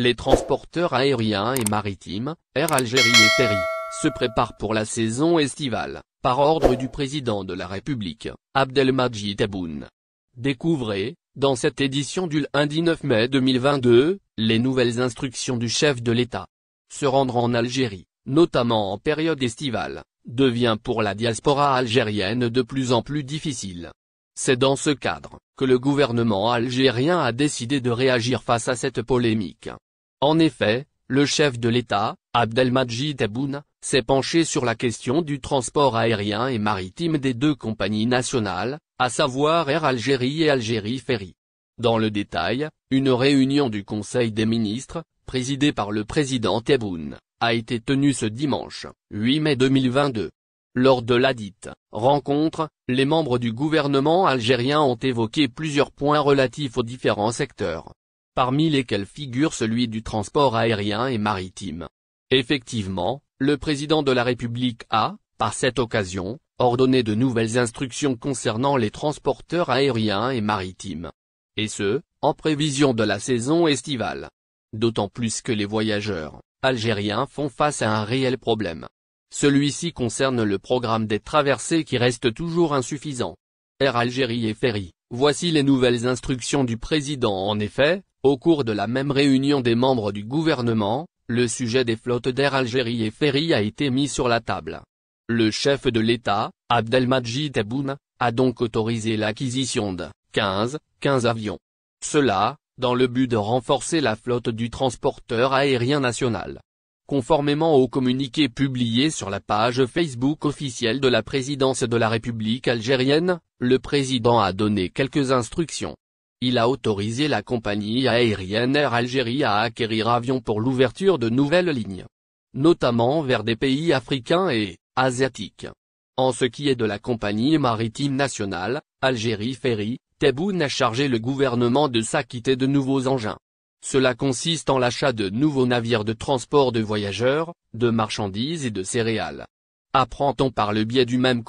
Les transporteurs aériens et maritimes, Air Algérie et Ferry, se préparent pour la saison estivale, par ordre du président de la République, Abdelmadjid Tebboune. Découvrez, dans cette édition du lundi 9 mai 2022, les nouvelles instructions du chef de l'État. Se rendre en Algérie, notamment en période estivale, devient pour la diaspora algérienne de plus en plus difficile. C'est dans ce cadre que le gouvernement algérien a décidé de réagir face à cette polémique. En effet, le chef de l'État, Abdelmajid Tebboune, s'est penché sur la question du transport aérien et maritime des deux compagnies nationales, à savoir Air Algérie et Algérie Ferry. Dans le détail, une réunion du Conseil des ministres, présidée par le président Tebboune, a été tenue ce dimanche, 8 mai 2022. Lors de ladite rencontre, les membres du gouvernement algérien ont évoqué plusieurs points relatifs aux différents secteurs parmi lesquels figure celui du transport aérien et maritime. Effectivement, le président de la République a, par cette occasion, ordonné de nouvelles instructions concernant les transporteurs aériens et maritimes. Et ce, en prévision de la saison estivale. D'autant plus que les voyageurs, algériens font face à un réel problème. Celui-ci concerne le programme des traversées qui reste toujours insuffisant. Air Algérie et Ferry, voici les nouvelles instructions du président en effet, au cours de la même réunion des membres du gouvernement, le sujet des flottes d'air Algérie et Ferry a été mis sur la table. Le chef de l'État, Abdelmajid Tebboune, a donc autorisé l'acquisition de 15, 15 avions. Cela, dans le but de renforcer la flotte du transporteur aérien national. Conformément au communiqué publié sur la page Facebook officielle de la présidence de la République algérienne, le président a donné quelques instructions il a autorisé la compagnie aérienne Air Algérie à acquérir avions pour l'ouverture de nouvelles lignes. Notamment vers des pays africains et asiatiques. En ce qui est de la compagnie maritime nationale, Algérie Ferry, Tebboune a chargé le gouvernement de s'acquitter de nouveaux engins. Cela consiste en l'achat de nouveaux navires de transport de voyageurs, de marchandises et de céréales. Apprend-on par le biais du même